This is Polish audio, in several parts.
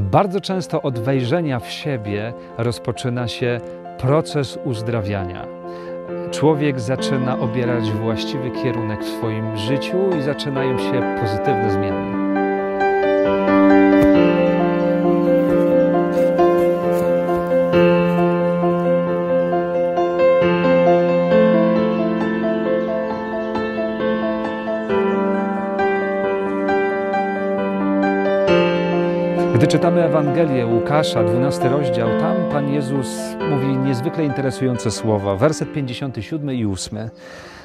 Bardzo często od wejrzenia w siebie rozpoczyna się proces uzdrawiania. Człowiek zaczyna obierać właściwy kierunek w swoim życiu i zaczynają się pozytywne zmiany. Gdy czytamy Ewangelię Łukasza, 12 rozdział, tam Pan Jezus mówi niezwykle interesujące słowa, werset 57 i 8.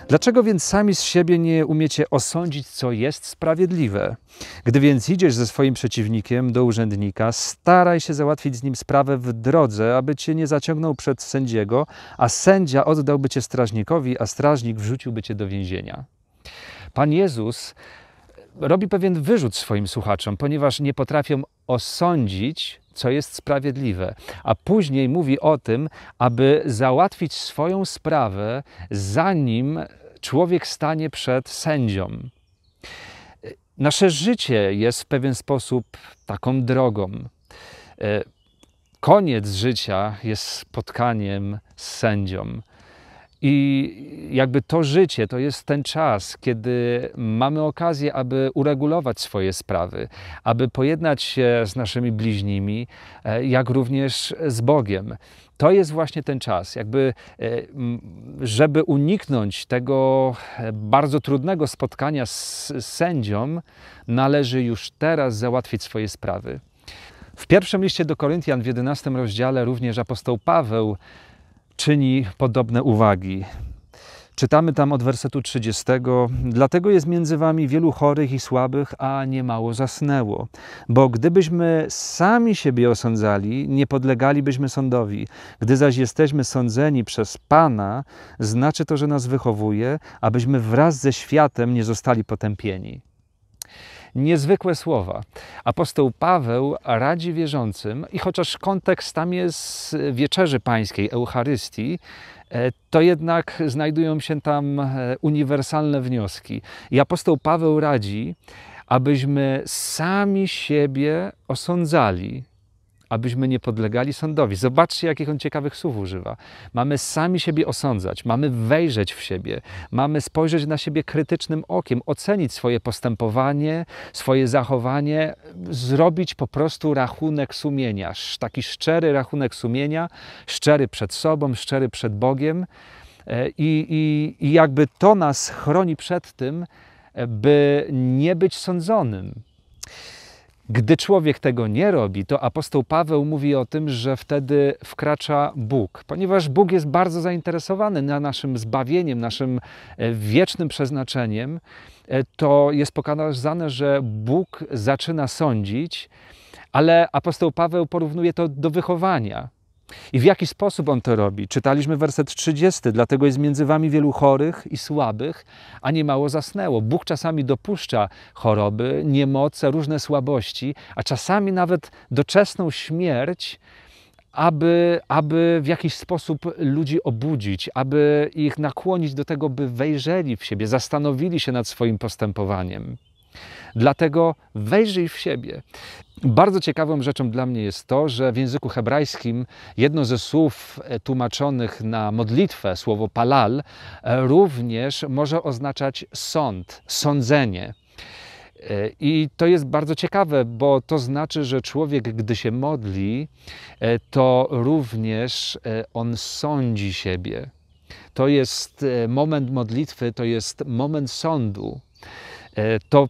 Dlaczego więc sami z siebie nie umiecie osądzić, co jest sprawiedliwe? Gdy więc idziesz ze swoim przeciwnikiem do urzędnika, staraj się załatwić z nim sprawę w drodze, aby cię nie zaciągnął przed sędziego, a sędzia oddałby cię strażnikowi, a strażnik wrzuciłby cię do więzienia. Pan Jezus robi pewien wyrzut swoim słuchaczom, ponieważ nie potrafią osądzić, co jest sprawiedliwe, a później mówi o tym, aby załatwić swoją sprawę, zanim człowiek stanie przed sędzią. Nasze życie jest w pewien sposób taką drogą. E, koniec życia jest spotkaniem z sędzią. I jakby to życie to jest ten czas, kiedy mamy okazję, aby uregulować swoje sprawy, aby pojednać się z naszymi bliźnimi, e, jak również z Bogiem. To jest właśnie ten czas, jakby, e, żeby uniknąć tego e, bardzo trudnego spotkania z sędzią, należy już teraz załatwić swoje sprawy. W pierwszym liście do Koryntian w 11 rozdziale również apostoł Paweł czyni podobne uwagi. Czytamy tam od wersetu 30. Dlatego jest między wami wielu chorych i słabych, a niemało zasnęło. Bo gdybyśmy sami siebie osądzali, nie podlegalibyśmy sądowi. Gdy zaś jesteśmy sądzeni przez Pana, znaczy to, że nas wychowuje, abyśmy wraz ze światem nie zostali potępieni. Niezwykłe słowa. Apostoł Paweł radzi wierzącym, i chociaż kontekst tam jest wieczerzy pańskiej, Eucharystii, e, to jednak znajdują się tam e, uniwersalne wnioski. I apostoł Paweł radzi, abyśmy sami siebie osądzali abyśmy nie podlegali sądowi. Zobaczcie, jakich on ciekawych słów używa. Mamy sami siebie osądzać, mamy wejrzeć w siebie, mamy spojrzeć na siebie krytycznym okiem, ocenić swoje postępowanie, swoje zachowanie, zrobić po prostu rachunek sumienia, taki szczery rachunek sumienia, szczery przed sobą, szczery przed Bogiem. E, I, i, i jakby to nas chroni przed tym, e, by nie być sądzonym. Gdy człowiek tego nie robi, to apostoł Paweł mówi o tym, że wtedy wkracza Bóg, ponieważ Bóg jest bardzo zainteresowany na naszym zbawieniem, naszym e, wiecznym przeznaczeniem. E, to jest pokazane, że Bóg zaczyna sądzić, ale apostoł Paweł porównuje to do wychowania. I w jaki sposób on to robi? Czytaliśmy werset 30. Dlatego jest między wami wielu chorych i słabych, a niemało zasnęło. Bóg czasami dopuszcza choroby, niemoce, różne słabości, a czasami nawet doczesną śmierć, aby, aby w jakiś sposób ludzi obudzić, aby ich nakłonić do tego, by wejrzeli w siebie, zastanowili się nad swoim postępowaniem. Dlatego wejrzyj w siebie. Bardzo ciekawą rzeczą dla mnie jest to, że w języku hebrajskim jedno ze słów e, tłumaczonych na modlitwę, słowo palal, e, również może oznaczać sąd, sądzenie. E, I to jest bardzo ciekawe, bo to znaczy, że człowiek, gdy się modli, to również on sądzi siebie. To jest moment modlitwy, to jest moment sądu. E, to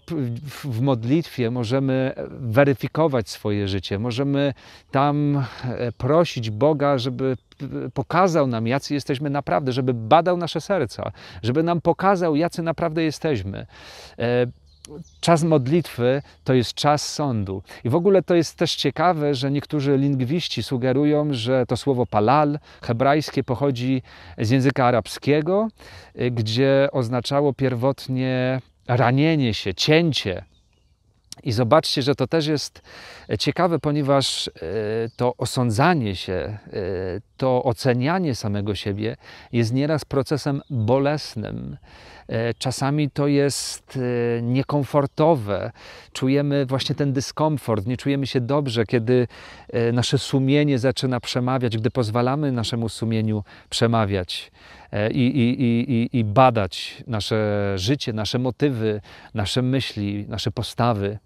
w modlitwie możemy weryfikować swoje życie, możemy tam e, prosić Boga, żeby pokazał nam, jacy jesteśmy naprawdę, żeby badał nasze serca, żeby nam pokazał, jacy naprawdę jesteśmy. E, czas modlitwy to jest czas sądu. I w ogóle to jest też ciekawe, że niektórzy lingwiści sugerują, że to słowo palal hebrajskie pochodzi z języka arabskiego, gdzie oznaczało pierwotnie ranienie się, cięcie. I zobaczcie, że to też jest e, ciekawe, ponieważ e, to osądzanie się, e, to ocenianie samego siebie jest nieraz procesem bolesnym. E, czasami to jest e, niekomfortowe, czujemy właśnie ten dyskomfort, nie czujemy się dobrze, kiedy e, nasze sumienie zaczyna przemawiać, gdy pozwalamy naszemu sumieniu przemawiać i, i, i, i badać nasze życie, nasze motywy, nasze myśli, nasze postawy.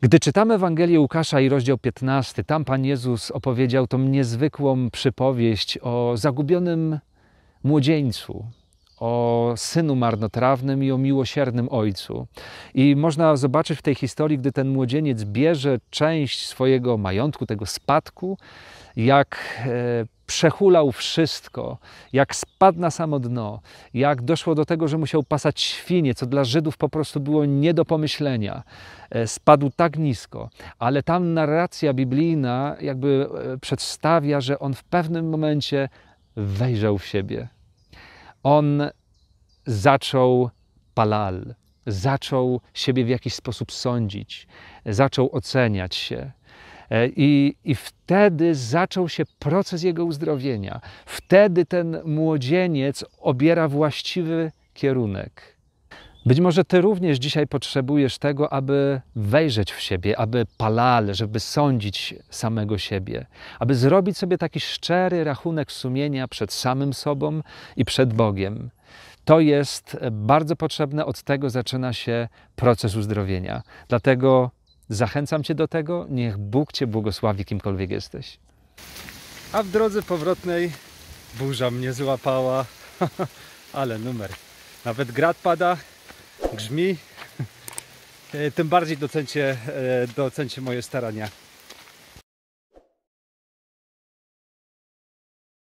Gdy czytamy Ewangelię Łukasza i rozdział 15, tam Pan Jezus opowiedział tą niezwykłą przypowieść o zagubionym młodzieńcu, o synu marnotrawnym i o miłosiernym ojcu. I można zobaczyć w tej historii, gdy ten młodzieniec bierze część swojego majątku, tego spadku, jak e, przehulał wszystko, jak spadł na samo dno, jak doszło do tego, że musiał pasać świnie, co dla Żydów po prostu było nie do pomyślenia. E, spadł tak nisko, ale tam narracja biblijna jakby e, przedstawia, że on w pewnym momencie wejrzał w siebie, on zaczął palal, zaczął siebie w jakiś sposób sądzić, zaczął oceniać się. E, I, I wtedy zaczął się proces jego uzdrowienia. Wtedy ten młodzieniec obiera właściwy kierunek być może Ty również dzisiaj potrzebujesz tego, aby wejrzeć w siebie, aby palale, żeby sądzić samego siebie, aby zrobić sobie taki szczery rachunek sumienia przed samym sobą i przed Bogiem. To jest bardzo potrzebne, od tego zaczyna się proces uzdrowienia. Dlatego zachęcam Cię do tego, niech Bóg Cię błogosławi, kimkolwiek jesteś. A w drodze powrotnej burza mnie złapała, ale numer. Nawet grad pada, grzmi, e, tym bardziej docencie, e, docencie moje starania.